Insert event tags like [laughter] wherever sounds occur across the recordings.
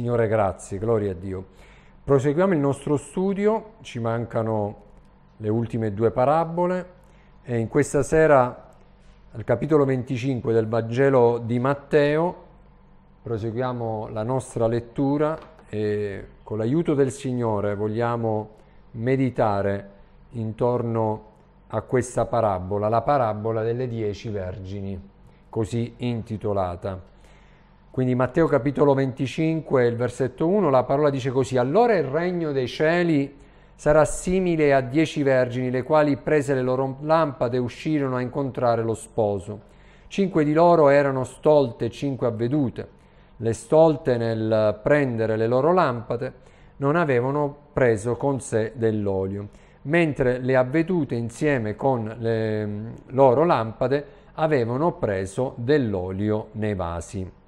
Signore grazie, gloria a Dio. Proseguiamo il nostro studio, ci mancano le ultime due parabole e in questa sera al capitolo 25 del Vangelo di Matteo proseguiamo la nostra lettura e con l'aiuto del Signore vogliamo meditare intorno a questa parabola, la parabola delle dieci vergini, così intitolata. Quindi Matteo capitolo 25, il versetto 1, la parola dice così, allora il regno dei cieli sarà simile a dieci vergini, le quali prese le loro lampade uscirono a incontrare lo sposo. Cinque di loro erano stolte cinque avvedute. Le stolte nel prendere le loro lampade non avevano preso con sé dell'olio, mentre le avvedute insieme con le mm, loro lampade avevano preso dell'olio nei vasi.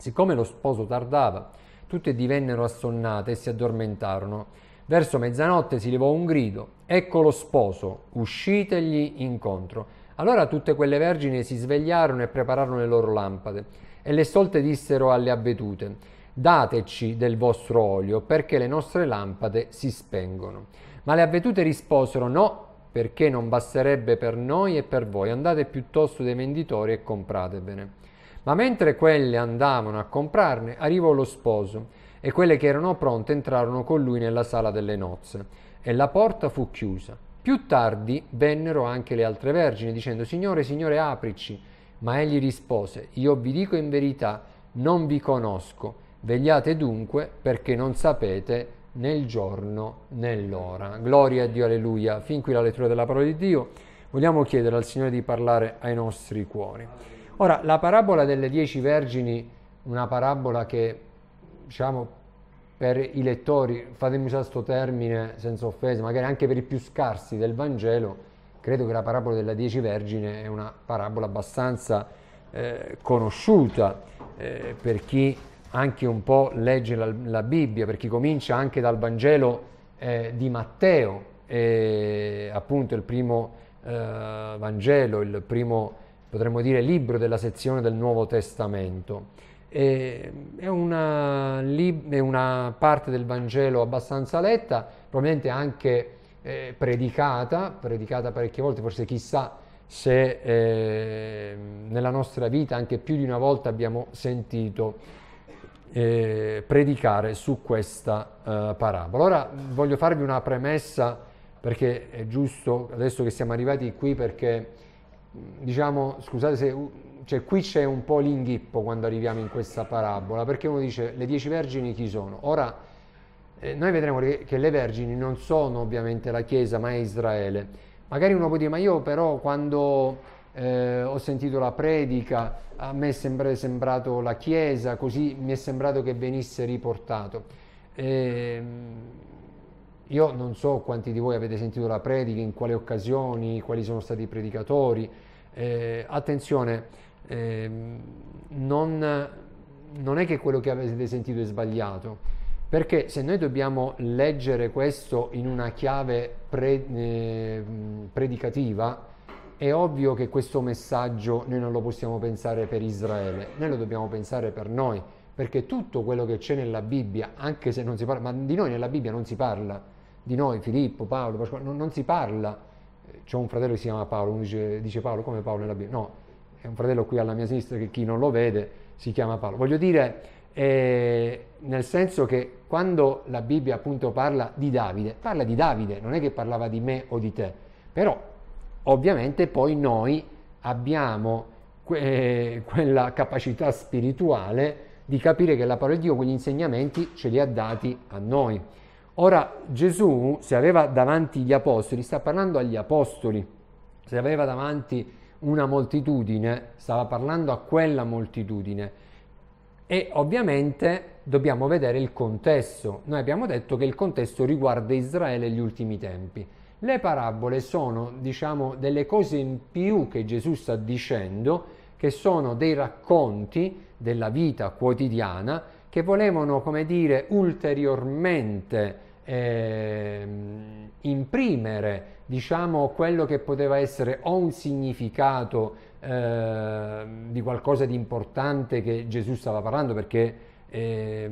Siccome lo sposo tardava, tutte divennero assonnate e si addormentarono. Verso mezzanotte si levò un grido, ecco lo sposo, uscitegli incontro. Allora tutte quelle vergini si svegliarono e prepararono le loro lampade, e le stolte dissero alle avvedute, dateci del vostro olio, perché le nostre lampade si spengono. Ma le avvedute risposero, no, perché non basterebbe per noi e per voi, andate piuttosto dai venditori e compratevene. Ma mentre quelle andavano a comprarne, arrivò lo sposo, e quelle che erano pronte entrarono con lui nella sala delle nozze, e la porta fu chiusa. Più tardi vennero anche le altre vergini, dicendo, Signore, Signore, aprici. Ma egli rispose, Io vi dico in verità, non vi conosco. Vegliate dunque, perché non sapete né il giorno né l'ora. Gloria a Dio, alleluia. Fin qui la lettura della parola di Dio. Vogliamo chiedere al Signore di parlare ai nostri cuori. Ora, la parabola delle dieci vergini, una parabola che, diciamo, per i lettori, fatemi usare questo termine senza offese, magari anche per i più scarsi del Vangelo, credo che la parabola delle dieci vergini è una parabola abbastanza eh, conosciuta eh, per chi anche un po' legge la, la, Bibbia, per chi comincia anche dal Vangelo eh, di Matteo, eh, appunto il primo eh, Vangelo, il primo potremmo dire, libro della sezione del Nuovo Testamento. E è, una, è una, parte del Vangelo abbastanza letta, probabilmente anche eh, predicata, predicata parecchie volte, forse chissà se eh, nella nostra vita anche più di una volta abbiamo sentito eh, predicare su questa eh, parabola. Ora voglio farvi una premessa perché è giusto adesso che siamo arrivati qui perché diciamo, scusate se, cioè qui c'è un po' l'inghippo quando arriviamo in questa parabola, perché uno dice le dieci vergini chi sono? Ora, eh, noi vedremo che le vergini non sono ovviamente la Chiesa, ma è Israele. Magari uno può dire, ma io però quando... Eh, ho sentito la predica, a me è sempre sembrato la Chiesa, così mi è sembrato che venisse riportato. Eh, io non so quanti di voi avete sentito la predica, in quali occasioni, quali sono stati i predicatori. Eh, attenzione, eh, non, non è che quello che avete sentito è sbagliato. Perché se noi dobbiamo leggere questo in una chiave pre, eh, predicativa, è ovvio che questo messaggio noi non lo possiamo pensare per Israele, noi lo dobbiamo pensare per noi, perché tutto quello che c'è nella Bibbia, anche se non si parla, ma di noi nella Bibbia non si parla, di noi, Filippo, Paolo, Pasquale, non, non si parla. Eh, C'è un fratello che si chiama Paolo, uno dice, dice Paolo come Paolo nella Bibbia. No, è un fratello qui alla mia sinistra che chi non lo vede si chiama Paolo. Voglio dire, eh, nel senso che quando la Bibbia appunto parla di Davide, parla di Davide, non è che parlava di me o di te, però ovviamente poi noi abbiamo que- eh, quella capacità spirituale di capire che la parola di Dio quegli insegnamenti ce li ha dati a noi. Ora Gesù, se aveva davanti gli apostoli, sta parlando agli apostoli, se aveva davanti una moltitudine, stava parlando a quella moltitudine. E ovviamente dobbiamo vedere il contesto. Noi abbiamo detto che il contesto riguarda Israele e gli ultimi tempi. Le parabole sono, diciamo, delle cose in più che Gesù sta dicendo, che sono dei racconti della vita quotidiana che volevano, come dire, ulteriormente eh, imprimere, diciamo, quello che poteva essere o un significato eh, di qualcosa di importante che Gesù stava parlando, perché eh,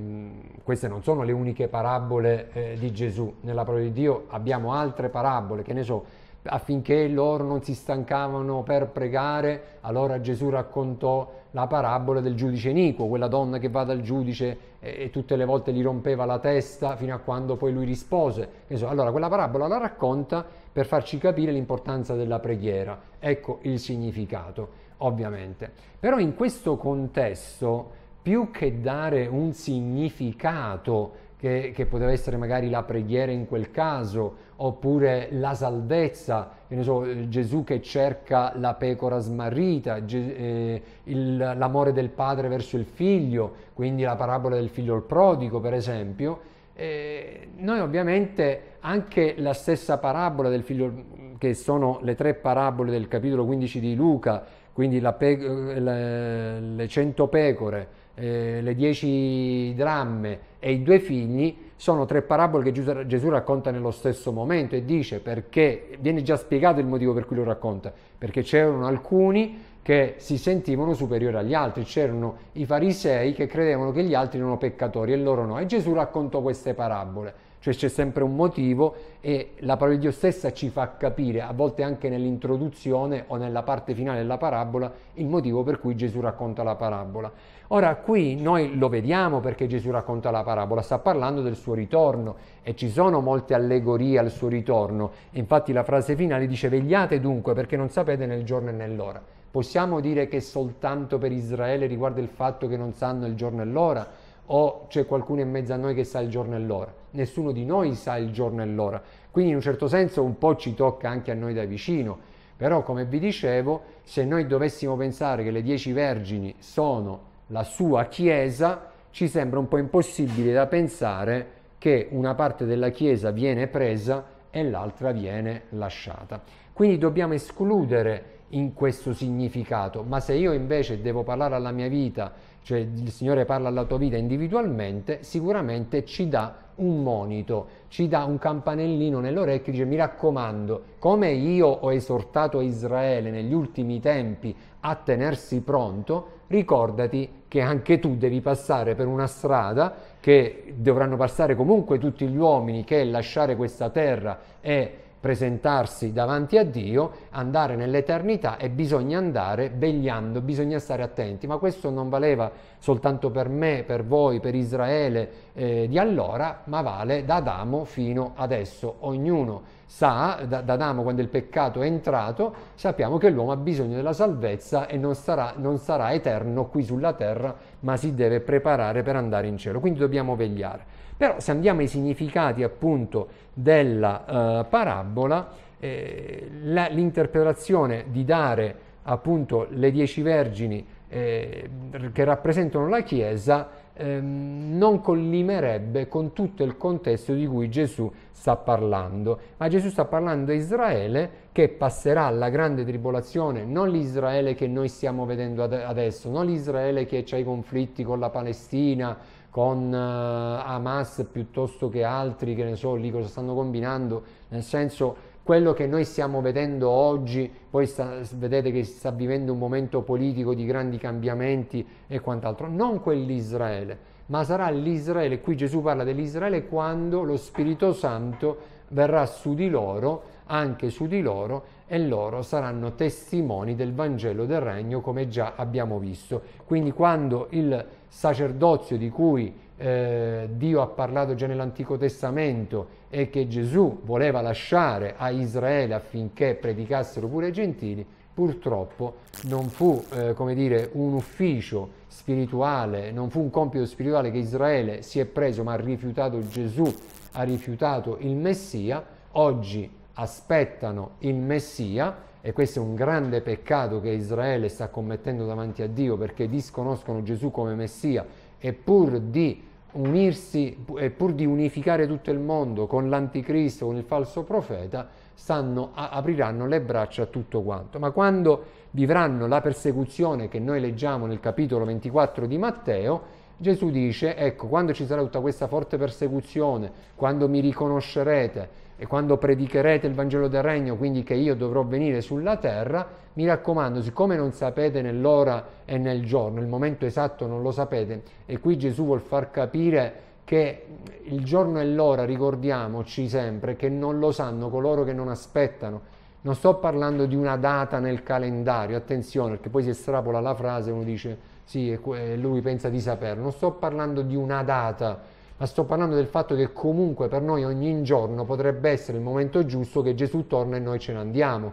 queste non sono le uniche parabole eh, di Gesù. Nella parola di Dio abbiamo altre parabole, che ne so, affinché loro non si stancavano per pregare, allora Gesù raccontò la parabola del giudice iniquo, quella donna che va dal giudice e, tutte le volte gli rompeva la testa fino a quando poi lui rispose. Allora quella parabola la racconta per farci capire l'importanza della preghiera, ecco il significato, ovviamente. Però in questo contesto, più che dare un significato che, che poteva essere magari la preghiera in quel caso, oppure la salvezza, so, Gesù che cerca la pecora smarrita, eh, l'amore del padre verso il figlio, quindi la parabola del figlio il prodigo per esempio, eh, noi ovviamente anche la stessa parabola del figlio, che sono le tre parabole del capitolo 15 di Luca, quindi pe- le, le 100 pecore, eh, le dieci dramme e i due figli, sono tre parabole che Gesù racconta nello stesso momento e dice perché, viene già spiegato il motivo per cui lo racconta, perché c'erano alcuni che si sentivano superiori agli altri, c'erano i farisei che credevano che gli altri erano peccatori e loro no, e Gesù raccontò queste parabole cioè c'è sempre un motivo e la parola di Dio stessa ci fa capire, a volte anche nell'introduzione o nella parte finale della parabola, il motivo per cui Gesù racconta la parabola. Ora qui noi lo vediamo perché Gesù racconta la parabola, sta parlando del suo ritorno e ci sono molte allegorie al suo ritorno. Infatti la frase finale dice vegliate dunque perché non sapete nel giorno e nell'ora. Possiamo dire che soltanto per Israele riguarda il fatto che non sanno il giorno e l'ora o c'è qualcuno in mezzo a noi che sa il giorno e l'ora? Nessuno di noi sa il giorno e l'ora. Quindi in un certo senso un po' ci tocca anche a noi da vicino. Però come vi dicevo, se noi dovessimo pensare che le dieci vergini sono la sua Chiesa, ci sembra un po' impossibile da pensare che una parte della Chiesa viene presa e l'altra viene lasciata. Quindi dobbiamo escludere in questo significato, ma se io invece devo parlare alla mia vita, cioè il Signore parla alla tua vita individualmente, sicuramente ci dà un monito, ci dà un campanellino nell'orecchio e dice mi raccomando, come io ho esortato Israele negli ultimi tempi a tenersi pronto, ricordati che anche tu devi passare per una strada che dovranno passare comunque tutti gli uomini che lasciare questa terra è presentarsi davanti a Dio, andare nell'eternità e bisogna andare vegliando, bisogna stare attenti, ma questo non valeva soltanto per me, per voi, per Israele eh, di allora, ma vale da Adamo fino adesso. Ognuno sa, da, da Adamo quando il peccato è entrato, sappiamo che l'uomo ha bisogno della salvezza e non sarà, non sarà eterno qui sulla terra, ma si deve preparare per andare in cielo, quindi dobbiamo vegliare. Però se andiamo ai significati appunto della uh, parabola, eh, la, l'interpretazione di dare appunto le dieci vergini eh, che rappresentano la Chiesa ehm, non collimerebbe con tutto il contesto di cui Gesù sta parlando. Ma Gesù sta parlando a Israele che passerà alla grande tribolazione, non l'Israele che noi stiamo vedendo ad- adesso, non l'Israele che ha i conflitti con la Palestina, con eh, Hamas piuttosto che altri, che ne so, lì cosa stanno combinando, nel senso quello che noi stiamo vedendo oggi, poi sta, vedete che sta vivendo un momento politico di grandi cambiamenti e quant'altro, non quell'Israele, ma sarà l'Israele, qui Gesù parla dell'Israele quando lo Spirito Santo verrà su di loro, anche su di loro, e loro saranno testimoni del Vangelo del Regno, come già abbiamo visto. Quindi quando il sacerdozio di cui eh, Dio ha parlato già nell'Antico Testamento e che Gesù voleva lasciare a Israele affinché predicassero pure i gentili, purtroppo non fu eh, come dire, un ufficio spirituale, non fu un compito spirituale che Israele si è preso, ma ha rifiutato Gesù, ha rifiutato il Messia, oggi aspettano il Messia e questo è un grande peccato che Israele sta commettendo davanti a Dio perché disconoscono Gesù come Messia e pur di unirsi e pur di unificare tutto il mondo con l'anticristo, con il falso profeta, stanno, apriranno le braccia a tutto quanto. Ma quando vivranno la persecuzione che noi leggiamo nel capitolo 24 di Matteo, Gesù dice, ecco, quando ci sarà tutta questa forte persecuzione, quando mi riconoscerete, e quando predicherete il Vangelo del Regno, quindi che io dovrò venire sulla terra, mi raccomando, siccome non sapete nell'ora e nel giorno, il momento esatto non lo sapete, e qui Gesù vuol far capire che il giorno e l'ora, ricordiamoci sempre, che non lo sanno coloro che non aspettano. Non sto parlando di una data nel calendario, attenzione, perché poi si estrapola la frase e uno dice sì, e lui pensa di saperlo. Non sto parlando di una data ma sto parlando del fatto che comunque per noi ogni giorno potrebbe essere il momento giusto che Gesù torna e noi ce ne andiamo.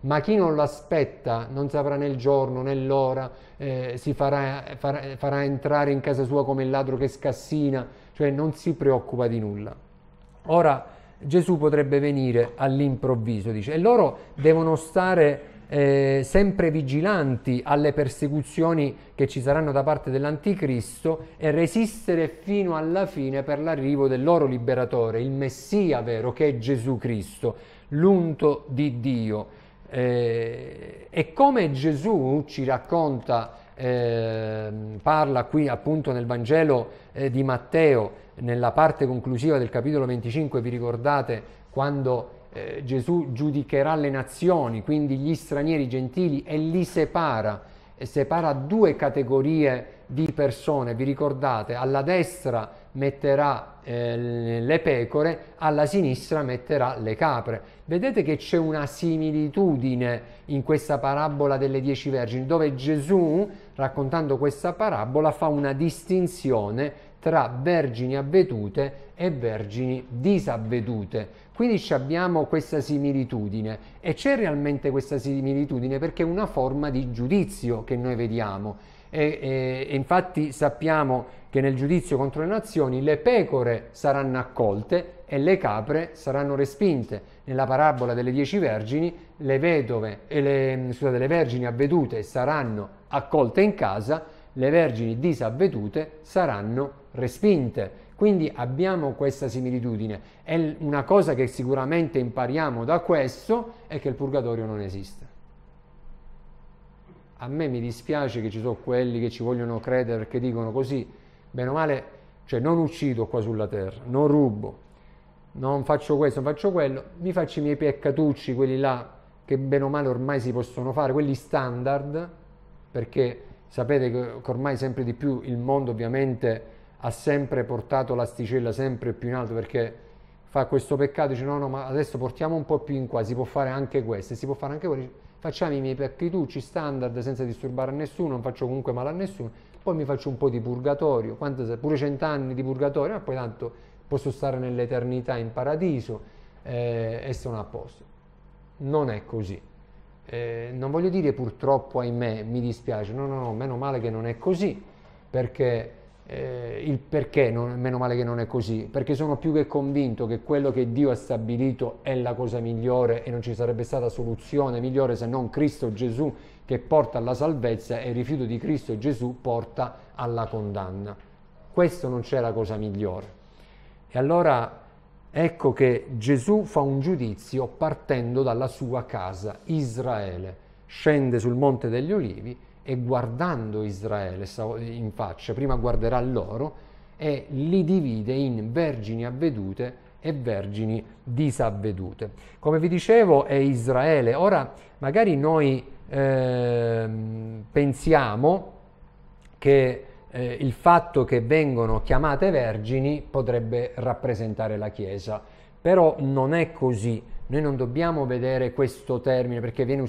Ma chi non l'aspetta non saprà né il giorno né l'ora, eh, si farà, farà, farà entrare in casa sua come il ladro che scassina, cioè non si preoccupa di nulla. Ora Gesù potrebbe venire all'improvviso, dice, e loro devono stare eh, sempre vigilanti alle persecuzioni che ci saranno da parte dell'anticristo e resistere fino alla fine per l'arrivo del loro liberatore, il Messia vero che è Gesù Cristo, l'unto di Dio. Eh, e come Gesù ci racconta, eh, parla qui appunto nel Vangelo eh, di Matteo, nella parte conclusiva del capitolo 25, vi ricordate quando eh, Gesù giudicherà le nazioni, quindi gli stranieri gentili, e li separa, e separa due categorie di persone. Vi ricordate, alla destra metterà eh, le pecore, alla sinistra metterà le capre. Vedete che c'è una similitudine in questa parabola delle dieci vergini, dove Gesù, raccontando questa parabola, fa una distinzione tra vergini avvedute e vergini disavvedute quindi abbiamo questa similitudine e c'è realmente questa similitudine perché è una forma di giudizio che noi vediamo e, e, e infatti sappiamo che nel giudizio contro le nazioni le pecore saranno accolte e le capre saranno respinte. Nella parabola delle dieci vergini le, vedove, le, scusate, le vergini avvedute saranno accolte in casa, le vergini disavvedute saranno respinte quindi abbiamo questa similitudine e una cosa che sicuramente impariamo da questo è che il purgatorio non esiste. A me mi dispiace che ci sono quelli che ci vogliono credere perché dicono così, bene o male, cioè non uccido qua sulla terra, non rubo, non faccio questo, non faccio quello, mi faccio i miei peccatucci, quelli là che bene o male ormai si possono fare, quelli standard, perché sapete che ormai sempre di più il mondo ovviamente ha sempre portato l'asticella sempre più in alto perché fa questo peccato, dice no no ma adesso portiamo un po' più in qua, si può fare anche questo, si può fare anche quello, facciamo i miei peccatucci standard senza disturbare nessuno, non faccio comunque male a nessuno, poi mi faccio un po' di purgatorio, Quanto, pure cent'anni di purgatorio, ma poi tanto posso stare nell'eternità in paradiso eh, e sono a posto. Non è così. Eh, non voglio dire purtroppo ahimè, mi dispiace, no no no, meno male che non è così, perché eh, il perché, non, meno male che non è così, perché sono più che convinto che quello che Dio ha stabilito è la cosa migliore e non ci sarebbe stata soluzione migliore se non Cristo Gesù che porta alla salvezza e il rifiuto di Cristo Gesù porta alla condanna. Questo non c'è la cosa migliore. E allora ecco che Gesù fa un giudizio partendo dalla sua casa, Israele, scende sul Monte degli Olivi e guardando Israele in faccia, prima guarderà loro e li divide in vergini avvedute e vergini disavvedute. Come vi dicevo è Israele. Ora magari noi eh, pensiamo che eh, il fatto che vengono chiamate vergini potrebbe rappresentare la Chiesa, però non è così noi non dobbiamo vedere questo termine perché viene,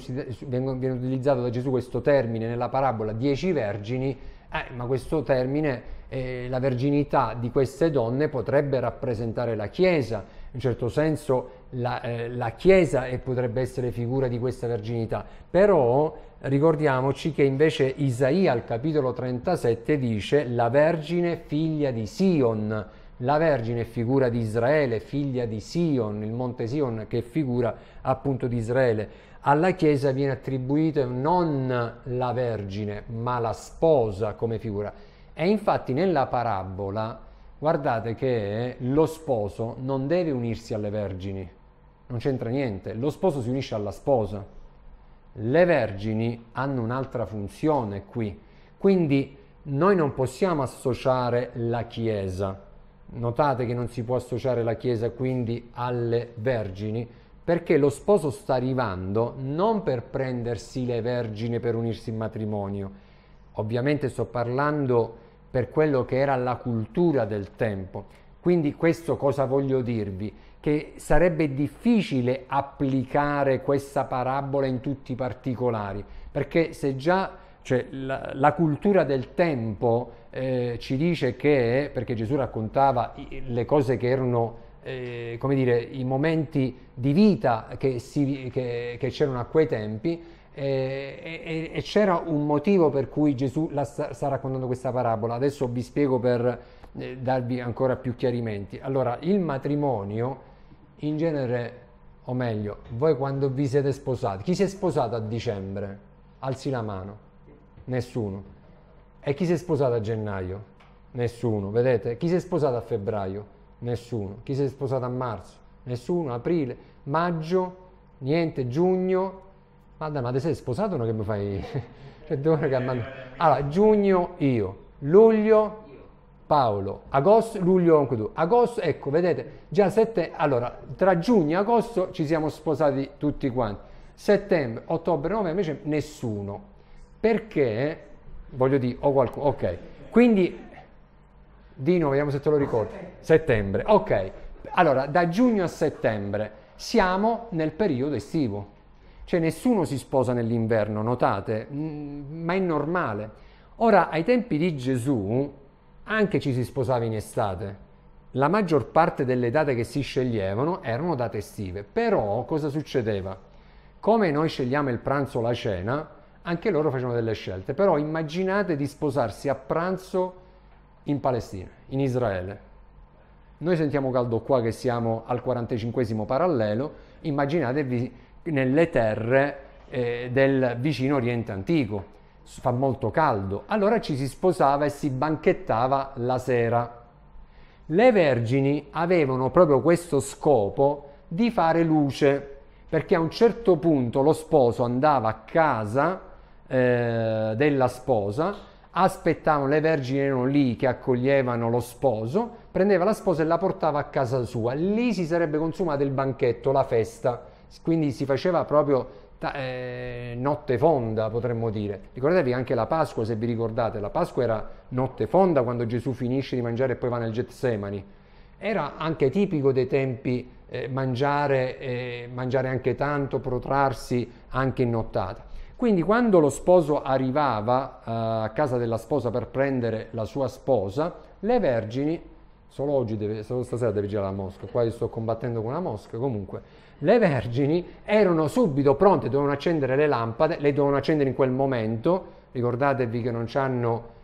viene utilizzato da Gesù questo termine nella parabola dieci vergini, eh, ma questo termine, eh, la verginità di queste donne potrebbe rappresentare la Chiesa, in un certo senso la, eh, la Chiesa potrebbe essere figura di questa verginità, però ricordiamoci che invece Isaia al capitolo 37 dice la Vergine figlia di Sion, la Vergine è figura di Israele, figlia di Sion, il monte Sion che è figura appunto di Israele. Alla Chiesa viene attribuita non la Vergine, ma la sposa come figura. E infatti nella parabola, guardate che lo sposo non deve unirsi alle vergini, non c'entra niente, lo sposo si unisce alla sposa. Le vergini hanno un'altra funzione qui, quindi noi non possiamo associare la Chiesa notate che non si può associare la Chiesa quindi alle vergini, perché lo sposo sta arrivando non per prendersi le vergini per unirsi in matrimonio. Ovviamente sto parlando per quello che era la cultura del tempo. Quindi questo cosa voglio dirvi? Che sarebbe difficile applicare questa parabola in tutti i particolari, perché se già cioè, la, la cultura del tempo eh, ci dice che, perché Gesù raccontava le cose che erano, eh, come dire, i momenti di vita che, si, che, che c'erano a quei tempi, eh, e, e, e, c'era un motivo per cui Gesù sta, sta, raccontando questa parabola. Adesso vi spiego per eh, darvi ancora più chiarimenti. Allora, il matrimonio in genere, o meglio, voi quando vi siete sposati, chi si è sposato a dicembre? Alzi la mano. Nessuno. E chi si è sposato a gennaio? Nessuno, vedete? Chi si è sposato a febbraio? Nessuno. Chi si è sposato a marzo? Nessuno. Aprile, maggio, niente, giugno. Ma ma te sei sposato o no che mi fai? [laughs] Cioè, allora, giugno io, luglio Paolo, agosto, luglio anche tu. Agosto, ecco, vedete, già sette... Allora, tra giugno e agosto ci siamo sposati tutti quanti. Settembre, ottobre, novembre, invece nessuno. Perché voglio dire, o qualcuno, ok. Quindi, Dino, vediamo se te lo ricordi. Settembre, ok. Allora, da giugno a settembre siamo nel periodo estivo. Cioè nessuno si sposa nell'inverno, notate, mm, ma è normale. Ora, ai tempi di Gesù anche ci si sposava in estate. La maggior parte delle date che si sceglievano erano date estive, però cosa succedeva? Come noi scegliamo il pranzo o la cena, anche loro facevano delle scelte, però immaginate di sposarsi a pranzo in Palestina, in Israele. Noi sentiamo caldo qua che siamo al 45 parallelo, immaginatevi nelle terre eh, del vicino Oriente Antico, fa molto caldo, allora ci si sposava e si banchettava la sera. Le vergini avevano proprio questo scopo di fare luce, perché a un certo punto lo sposo andava a casa eh, della sposa, aspettavano, le vergini erano lì che accoglievano lo sposo, prendeva la sposa e la portava a casa sua. Lì si sarebbe consumato il banchetto, la festa, quindi si faceva proprio eh, notte fonda, potremmo dire. Ricordatevi anche la Pasqua, se vi ricordate, la Pasqua era notte fonda quando Gesù finisce di mangiare e poi va nel Getsemani. Era anche tipico dei tempi eh, mangiare, eh, mangiare anche tanto, protrarsi anche in nottata. Quindi quando lo sposo arrivava eh, a casa della sposa per prendere la sua sposa, le vergini, solo oggi, deve, solo stasera deve girare la mosca, qua io sto combattendo con una mosca, comunque, le vergini erano subito pronte, dovevano accendere le lampade, le dovevano accendere in quel momento, ricordatevi che non hanno...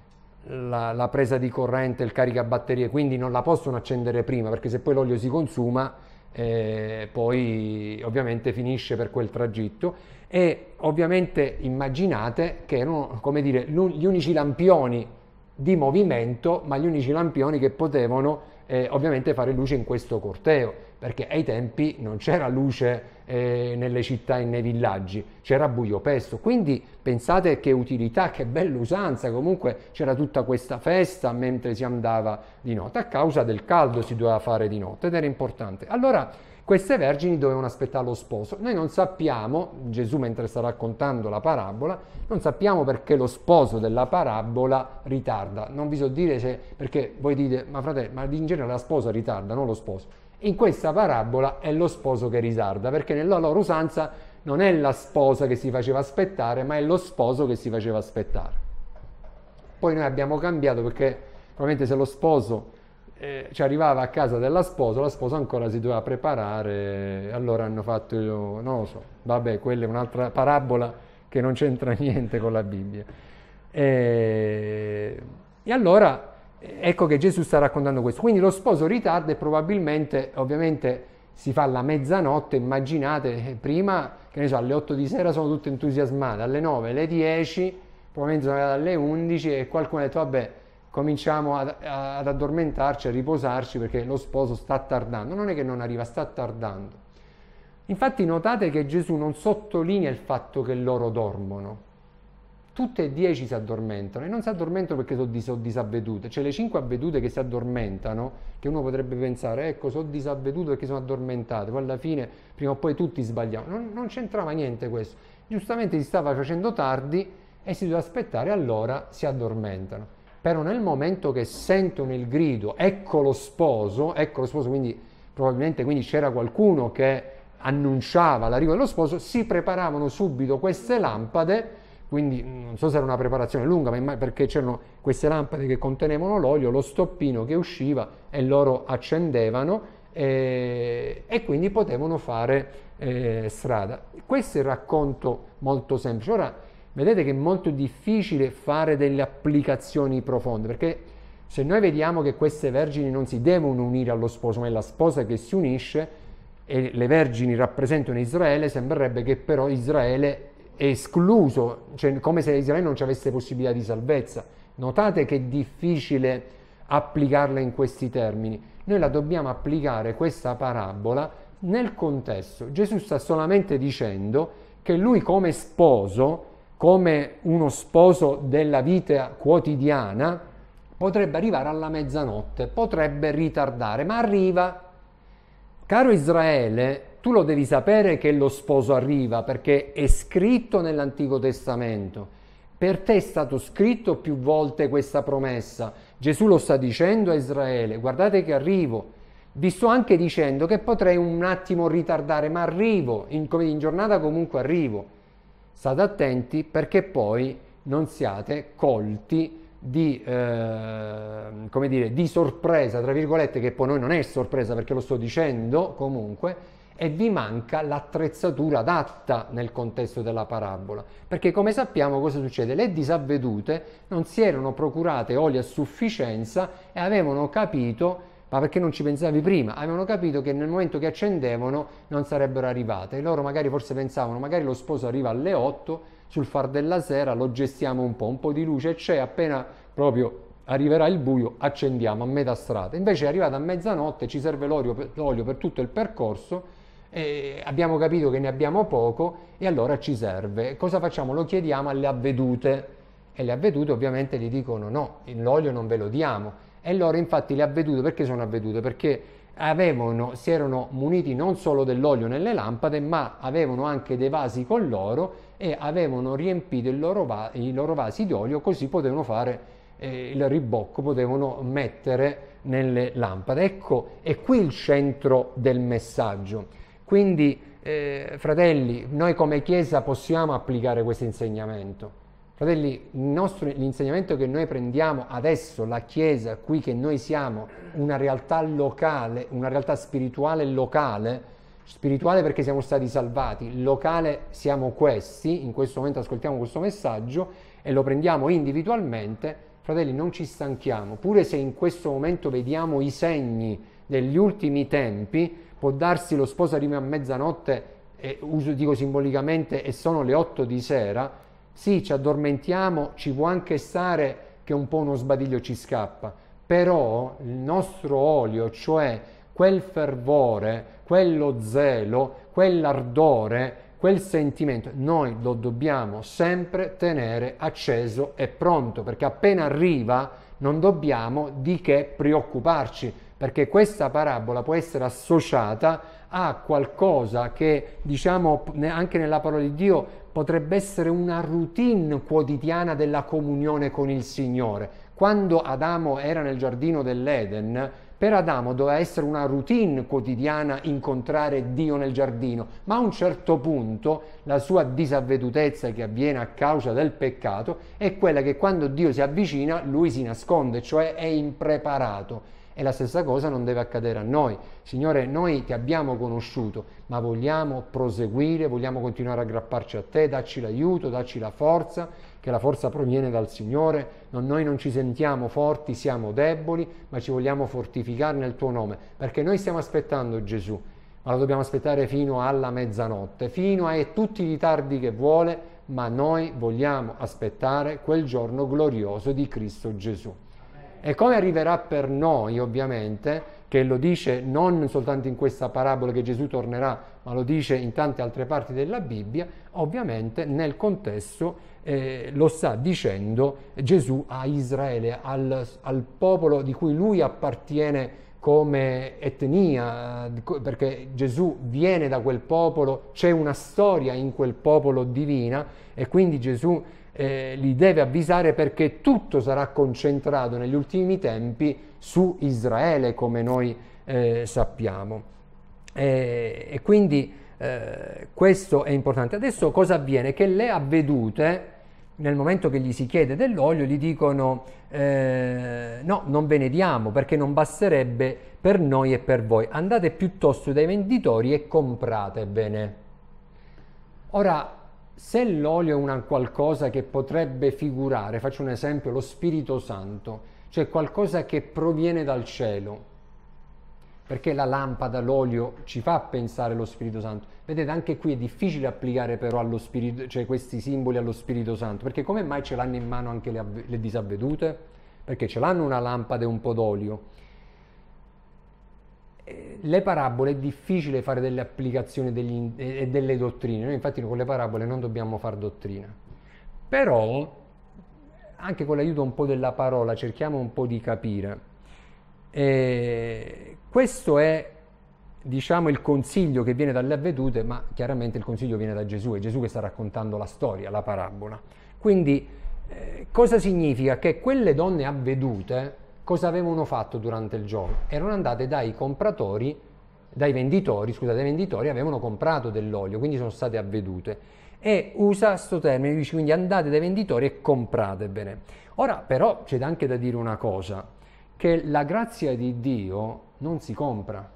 La, la, presa di corrente, il caricabatterie, quindi non la possono accendere prima perché se poi l'olio si consuma eh, poi ovviamente finisce per quel tragitto e ovviamente immaginate che erano come dire, gli unici lampioni di movimento, ma gli unici lampioni che potevano eh, ovviamente fare luce in questo corteo, perché ai tempi non c'era luce eh, nelle città e nei villaggi, c'era buio pesto. Quindi pensate che utilità, che bella usanza, comunque c'era tutta questa festa mentre si andava di notte, a causa del caldo si doveva fare di notte ed era importante. Allora queste vergini dovevano aspettare lo sposo. Noi non sappiamo, Gesù mentre sta raccontando la parabola, non sappiamo perché lo sposo della parabola ritarda. Non vi so dire se, perché voi dite, ma fratello, ma in genere la sposa ritarda, non lo sposo. In questa parabola è lo sposo che ritarda, perché nella loro usanza non è la sposa che si faceva aspettare, ma è lo sposo che si faceva aspettare. Poi noi abbiamo cambiato perché probabilmente se lo sposo eh, ci arrivava a casa della sposa, la sposa ancora si doveva preparare, allora hanno fatto, non lo so, vabbè, quella è un'altra parabola che non c'entra [laughs] niente con la Bibbia. E, e allora ecco che Gesù sta raccontando questo. Quindi lo sposo ritarda e probabilmente, ovviamente, si fa la mezzanotte, immaginate, prima, che ne so, alle 8 di sera sono tutte entusiasmate, alle 9, alle 10, probabilmente sono arrivate alle 11 e qualcuno ha detto, vabbè, cominciamo ad, ad addormentarci, a riposarci perché lo sposo sta tardando. Non è che non arriva, sta tardando. Infatti notate che Gesù non sottolinea il fatto che loro dormono. Tutte e dieci si addormentano e non si addormentano perché sono, dis- disavvedute. Cioè le cinque avvedute che si addormentano, che uno potrebbe pensare, ecco, sono disavvedute perché sono addormentate, poi alla fine, prima o poi tutti sbagliamo. Non, non c'entrava niente questo. Giustamente si stava facendo tardi e si doveva aspettare, allora si addormentano però nel momento che sentono il grido, ecco lo sposo, ecco lo sposo, quindi probabilmente quindi c'era qualcuno che annunciava l'arrivo dello sposo, si preparavano subito queste lampade, quindi mm, non so se era una preparazione lunga, ma perché c'erano queste lampade che contenevano l'olio, lo stoppino che usciva e loro accendevano eh, e quindi potevano fare eh, strada. Questo è il racconto molto semplice. Ora vedete che è molto difficile fare delle applicazioni profonde, perché se noi vediamo che queste vergini non si devono unire allo sposo, ma è la sposa che si unisce e le vergini rappresentano Israele, sembrerebbe che però Israele è escluso, cioè come se Israele non ci avesse possibilità di salvezza. Notate che è difficile applicarla in questi termini. Noi la dobbiamo applicare questa parabola nel contesto. Gesù sta solamente dicendo che lui come sposo come uno sposo della vita quotidiana, potrebbe arrivare alla mezzanotte, potrebbe ritardare, ma arriva. Caro Israele, tu lo devi sapere che lo sposo arriva perché è scritto nell'Antico Testamento. Per te è stato scritto più volte questa promessa. Gesù lo sta dicendo a Israele, guardate che arrivo. Vi sto anche dicendo che potrei un attimo ritardare, ma arrivo, in, in giornata comunque arrivo state attenti perché poi non siate colti di, eh, come dire, di sorpresa, tra virgolette, che poi noi non è sorpresa perché lo sto dicendo comunque, e vi manca l'attrezzatura adatta nel contesto della parabola. Perché come sappiamo cosa succede? Le disavvedute non si erano procurate olio a sufficienza e avevano capito ma perché non ci pensavi prima? Avevano capito che nel momento che accendevano non sarebbero arrivate. E loro magari forse pensavano, magari lo sposo arriva alle 8, sul far della sera lo gestiamo un po', un po' di luce c'è, appena proprio arriverà il buio accendiamo a metà strada. Invece è arrivata a mezzanotte, ci serve l'olio per, l'olio per tutto il percorso, abbiamo capito che ne abbiamo poco e allora ci serve. Cosa facciamo? Lo chiediamo alle avvedute e le avvedute ovviamente gli dicono no, l'olio non ve lo diamo e loro infatti le avvedute perché sono avvedute? Perché avevano, si erano muniti non solo dell'olio nelle lampade, ma avevano anche dei vasi con l'oro e avevano riempito loro va- i loro vasi di olio, così potevano fare eh, il ribocco, potevano mettere nelle lampade. Ecco, è qui il centro del messaggio. Quindi, eh, fratelli, noi come Chiesa possiamo applicare questo insegnamento. Fratelli, nostro, l'insegnamento che noi prendiamo adesso, la Chiesa, qui che noi siamo una realtà locale, una realtà spirituale locale, spirituale perché siamo stati salvati, locale siamo questi, in questo momento ascoltiamo questo messaggio e lo prendiamo individualmente, fratelli non ci stanchiamo, pure se in questo momento vediamo i segni degli ultimi tempi, può darsi lo sposo arriva a mezzanotte, e uso, dico simbolicamente, e sono le 8 di sera, sì, ci addormentiamo, ci può anche stare che un po' uno sbadiglio ci scappa, però il nostro olio, cioè quel fervore, quello zelo, quell'ardore, quel sentimento, noi lo dobbiamo sempre tenere acceso e pronto, perché appena arriva non dobbiamo di che preoccuparci, perché questa parabola può essere associata a qualcosa che, diciamo, anche nella parola di Dio potrebbe essere una routine quotidiana della comunione con il Signore. Quando Adamo era nel giardino dell'Eden, per Adamo doveva essere una routine quotidiana incontrare Dio nel giardino, ma a un certo punto la sua disavvedutezza che avviene a causa del peccato è quella che quando Dio si avvicina lui si nasconde, cioè è impreparato e la stessa cosa non deve accadere a noi. Signore, noi ti abbiamo conosciuto, ma vogliamo proseguire, vogliamo continuare a aggrapparci a te, dacci l'aiuto, dacci la forza, che la forza proviene dal Signore. Non, noi non ci sentiamo forti, siamo deboli, ma ci vogliamo fortificare nel tuo nome, perché noi stiamo aspettando Gesù, ma lo dobbiamo aspettare fino alla mezzanotte, fino a tutti i ritardi che vuole, ma noi vogliamo aspettare quel giorno glorioso di Cristo Gesù. E come arriverà per noi, ovviamente, che lo dice non soltanto in questa parabola che Gesù tornerà, ma lo dice in tante altre parti della Bibbia, ovviamente nel contesto eh, lo sta dicendo Gesù a Israele, al, al popolo di cui lui appartiene come etnia, eh, perché Gesù viene da quel popolo, c'è una storia in quel popolo divina e quindi Gesù eh, li deve avvisare perché tutto sarà concentrato negli ultimi tempi su Israele, come noi eh, sappiamo. E, eh, e quindi eh, questo è importante. Adesso cosa avviene? Che le avvedute, nel momento che gli si chiede dell'olio, gli dicono eh, no, non ve ne diamo perché non basterebbe per noi e per voi. Andate piuttosto dai venditori e compratevene. Ora, se l'olio è una qualcosa che potrebbe figurare, faccio un esempio, lo Spirito Santo, cioè qualcosa che proviene dal cielo, perché la lampada, l'olio ci fa pensare allo Spirito Santo. Vedete, anche qui è difficile applicare però allo Spirito, cioè questi simboli allo Spirito Santo, perché come mai ce l'hanno in mano anche le, le disavvedute? Perché ce l'hanno una lampada e un po' d'olio le parabole è difficile fare delle applicazioni degli, e delle dottrine, noi infatti con le parabole non dobbiamo fare dottrina, però anche con l'aiuto un po' della parola cerchiamo un po' di capire. E questo è diciamo il consiglio che viene dalle avvedute, ma chiaramente il consiglio viene da Gesù, è Gesù che sta raccontando la storia, la parabola. Quindi eh, cosa significa? Che quelle donne avvedute cosa avevano fatto durante il giorno? Erano andate dai compratori, dai venditori, scusate, dai venditori avevano comprato dell'olio, quindi sono state avvedute. E usa questo termine, dice quindi andate dai venditori e comprate bene. Ora però c'è anche da dire una cosa, che la grazia di Dio non si compra,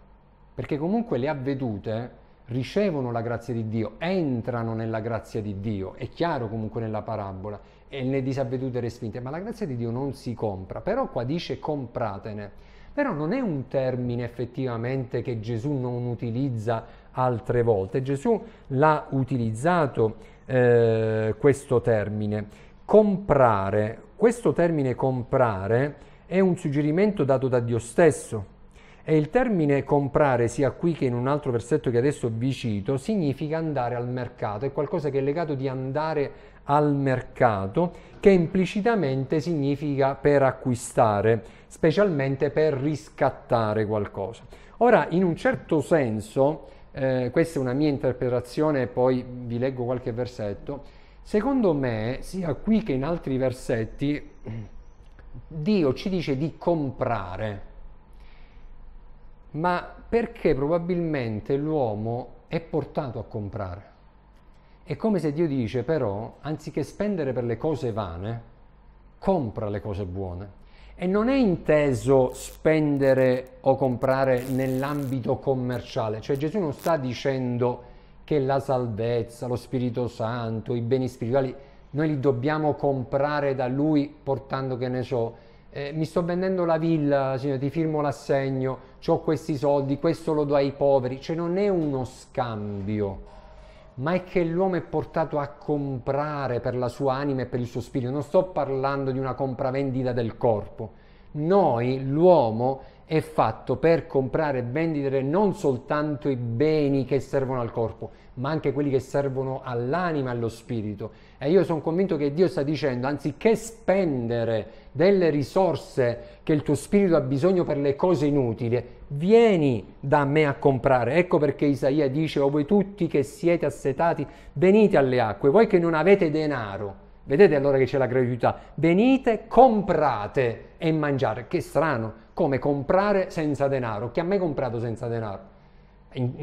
perché comunque le avvedute ricevono la grazia di Dio, entrano nella grazia di Dio, è chiaro comunque nella parabola e le disavvedute respinte, ma la grazia di Dio non si compra, però qua dice compratene. Però non è un termine effettivamente che Gesù non utilizza altre volte, Gesù l'ha utilizzato eh, questo termine. Comprare, questo termine comprare è un suggerimento dato da Dio stesso. E il termine comprare, sia qui che in un altro versetto che adesso vi cito, significa andare al mercato, è qualcosa che è legato di andare al mercato che implicitamente significa per acquistare, specialmente per riscattare qualcosa. Ora, in un certo senso, eh, questa è una mia interpretazione, poi vi leggo qualche versetto, secondo me, sia qui che in altri versetti, Dio ci dice di comprare, ma perché probabilmente l'uomo è portato a comprare. È come se Dio dice però, anziché spendere per le cose vane, compra le cose buone. E non è inteso spendere o comprare nell'ambito commerciale, cioè Gesù non sta dicendo che la salvezza, lo Spirito Santo, i beni spirituali, noi li dobbiamo comprare da Lui portando che ne so. Eh, mi sto vendendo la villa, signore, ti firmo l'assegno, ho questi soldi, questo lo do ai poveri, cioè non è uno scambio ma è che l'uomo è portato a comprare per la sua anima e per il suo spirito. Non sto parlando di una compravendita del corpo. Noi, l'uomo, è fatto per comprare e vendere non soltanto i beni che servono al corpo, ma anche quelli che servono all'anima e allo spirito. E io sono convinto che Dio sta dicendo, anziché spendere delle risorse che il tuo spirito ha bisogno per le cose inutili, vieni da me a comprare. Ecco perché Isaia dice, o voi tutti che siete assetati, venite alle acque, voi che non avete denaro. Vedete allora che c'è la gratuità. Venite, comprate e mangiare. Che strano, come comprare senza denaro. Chi ha mai comprato senza denaro?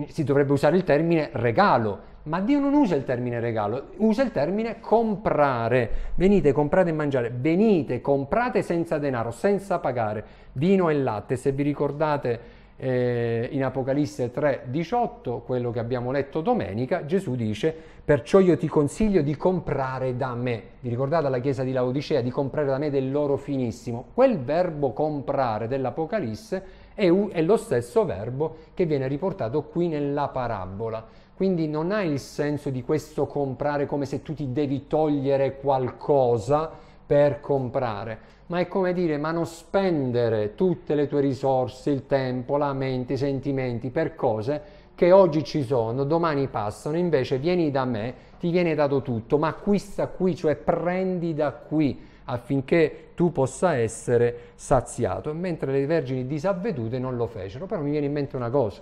si dovrebbe usare il termine regalo, ma Dio non usa il termine regalo, usa il termine comprare. Venite, comprate e mangiare, venite, comprate senza denaro, senza pagare vino e latte. Se vi ricordate eh, in Apocalisse 3, 18, quello che abbiamo letto domenica, Gesù dice, perciò io ti consiglio di comprare da me. Vi ricordate la chiesa di Laodicea di comprare da me dell'oro finissimo? Quel verbo comprare dell'Apocalisse è, è lo stesso verbo che viene riportato qui nella parabola. Quindi non ha il senso di questo comprare come se tu ti devi togliere qualcosa per comprare, ma è come dire ma non spendere tutte le tue risorse, il tempo, la mente, i sentimenti per cose che oggi ci sono, domani passano, invece vieni da me, ti viene dato tutto, ma acquista qui, cioè prendi da qui affinché tu possa essere saziato, mentre le vergini disavvedute non lo fecero. Però mi viene in mente una cosa,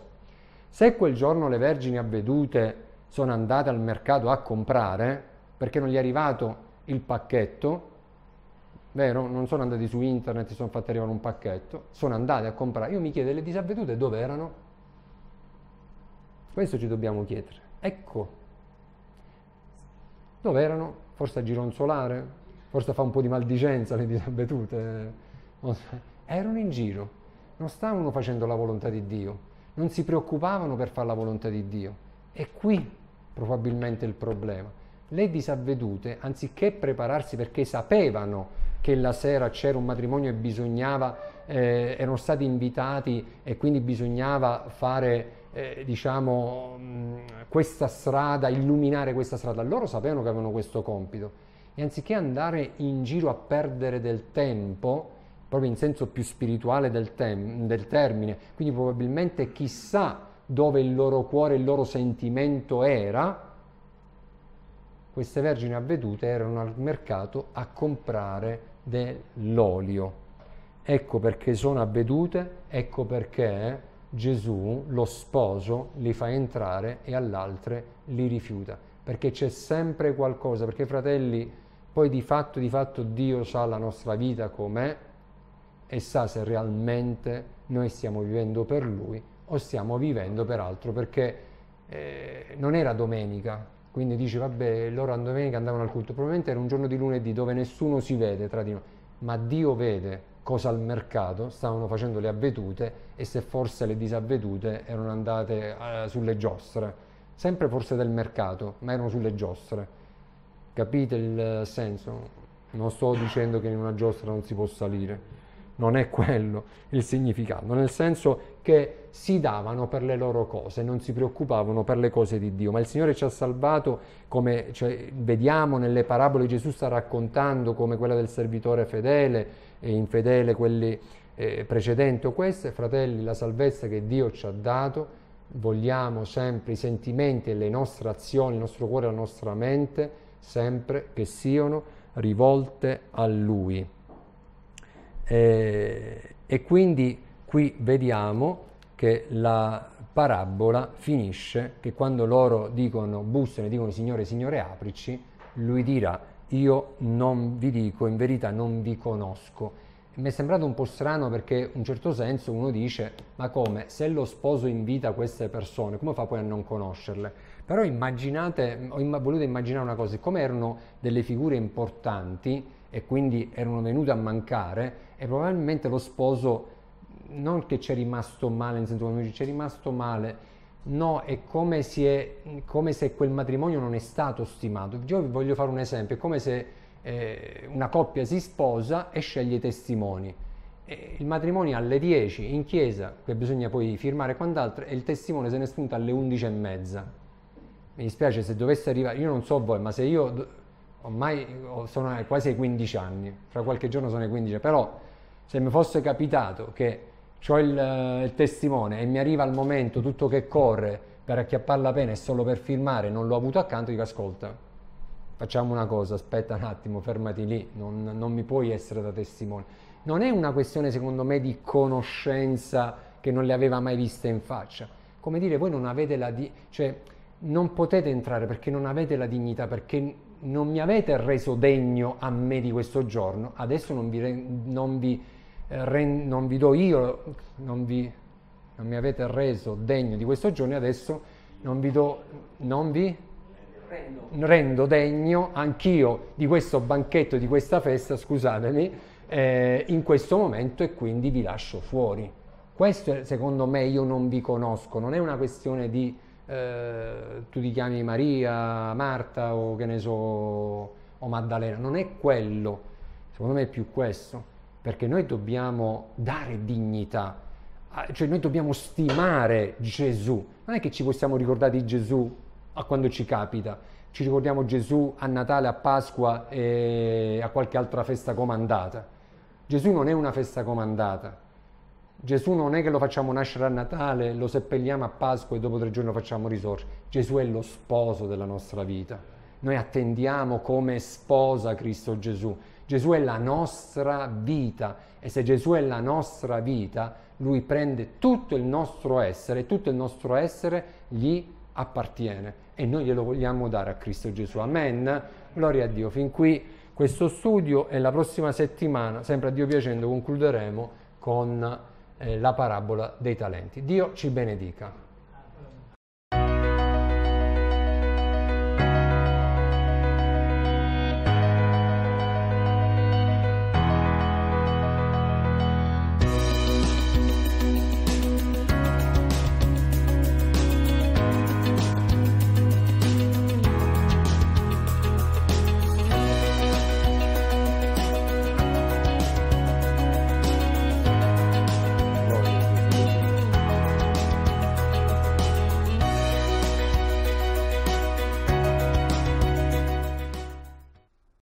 se quel giorno le vergini avvedute sono andate al mercato a comprare perché non gli è arrivato il pacchetto, vero? Non sono andati su internet, si sono fatti arrivare un pacchetto, sono andate a comprare. Io mi chiedo, le disavvedute dove erano? Questo ci dobbiamo chiedere. Ecco, dove erano? Forse a gironzolare, forse fa un po' di maldicenza le disavvedute. Erano in giro, non stavano facendo la volontà di Dio non si preoccupavano per fare la volontà di Dio. E qui probabilmente il problema. Le disavvedute, anziché prepararsi perché sapevano che la sera c'era un matrimonio e bisognava, eh, erano stati invitati e quindi bisognava fare eh, diciamo, questa strada, illuminare questa strada. Loro sapevano che avevano questo compito e anziché andare in giro a perdere del tempo, proprio in senso più spirituale del, tem- del termine, quindi probabilmente chissà dove il loro cuore, il loro sentimento era, queste vergini avvedute erano al mercato a comprare dell'olio. Ecco perché sono avvedute, ecco perché Gesù, lo sposo, li fa entrare e all'altre li rifiuta, perché c'è sempre qualcosa, perché fratelli, poi di fatto, di fatto Dio sa la nostra vita com'è, e sa se realmente noi stiamo vivendo per lui o stiamo vivendo per altro, perché eh, non era domenica, quindi dice vabbè, loro a domenica andavano al culto, probabilmente era un giorno di lunedì dove nessuno si vede tra di noi, ma Dio vede cosa al mercato stavano facendo le avvedute e se forse le disavvedute erano andate eh, sulle giostre, sempre forse del mercato, ma erano sulle giostre. Capite il senso? Non sto dicendo che in una giostra non si può salire non è quello il significato, nel senso che si davano per le loro cose, non si preoccupavano per le cose di Dio, ma il Signore ci ha salvato, come cioè, vediamo nelle parabole che Gesù sta raccontando, come quella del servitore fedele e infedele, quelli eh, precedenti o queste, fratelli, la salvezza che Dio ci ha dato, vogliamo sempre i sentimenti e le nostre azioni, il nostro cuore e la nostra mente, sempre che siano rivolte a Lui. Eh, e quindi qui vediamo che la parabola finisce che quando loro dicono, bussano e dicono Signore, Signore, aprici, lui dirà io non vi dico, in verità non vi conosco. Mi è sembrato un po' strano perché in un certo senso uno dice ma come, se lo sposo invita queste persone, come fa poi a non conoscerle? Però immaginate, ho voluto immaginare una cosa, siccome erano delle figure importanti, e quindi erano venute a mancare e probabilmente lo sposo non che c'è rimasto male, nel senso che c'è rimasto male, no, è come, è come, se quel matrimonio non è stato stimato. Io vi voglio fare un esempio, è come se eh, una coppia si sposa e sceglie i testimoni. E il matrimonio alle 10 in chiesa, che bisogna poi firmare quant'altro, e il testimone se ne spunta alle 11 e mezza. Mi dispiace se dovesse arrivare, io non so voi, ma se io ormai oh, sono eh, quasi ai 15 anni, fra qualche giorno sono ai 15, però se mi fosse capitato che ho il, eh, il, testimone e mi arriva al momento tutto che corre per acchiappare la pena e solo per firmare, non l'ho avuto accanto, dico ascolta, facciamo una cosa, aspetta un attimo, fermati lì, non, non mi puoi essere da testimone. Non è una questione secondo me di conoscenza che non le aveva mai viste in faccia. Come dire, voi non avete la... Di- cioè, non potete entrare perché non avete la dignità, perché non mi avete reso degno a me di questo giorno, adesso non vi, non vi, eh, non vi do io, non, vi, non, mi avete reso degno di questo giorno, adesso non vi do, non vi rendo, rendo degno anch'io di questo banchetto, di questa festa, scusatemi, eh, in questo momento e quindi vi lascio fuori. Questo secondo me io non vi conosco, non è una questione di eh, tu ti chiami Maria, Marta o che ne so, o Maddalena, non è quello, secondo me è più questo, perché noi dobbiamo dare dignità, cioè noi dobbiamo stimare Gesù, non è che ci possiamo ricordare di Gesù a quando ci capita, ci ricordiamo Gesù a Natale, a Pasqua e a qualche altra festa comandata. Gesù non è una festa comandata, Gesù non è che lo facciamo nascere a Natale, lo seppelliamo a Pasqua e dopo tre giorni lo facciamo risorgere. Gesù è lo sposo della nostra vita. Noi attendiamo come sposa Cristo Gesù. Gesù è la nostra vita e se Gesù è la nostra vita, lui prende tutto il nostro essere e tutto il nostro essere gli appartiene e noi glielo vogliamo dare a Cristo Gesù. Amen. Gloria a Dio. Fin qui questo studio e la prossima settimana, sempre a Dio piacendo, concluderemo con eh, la parabola dei talenti. Dio ci benedica.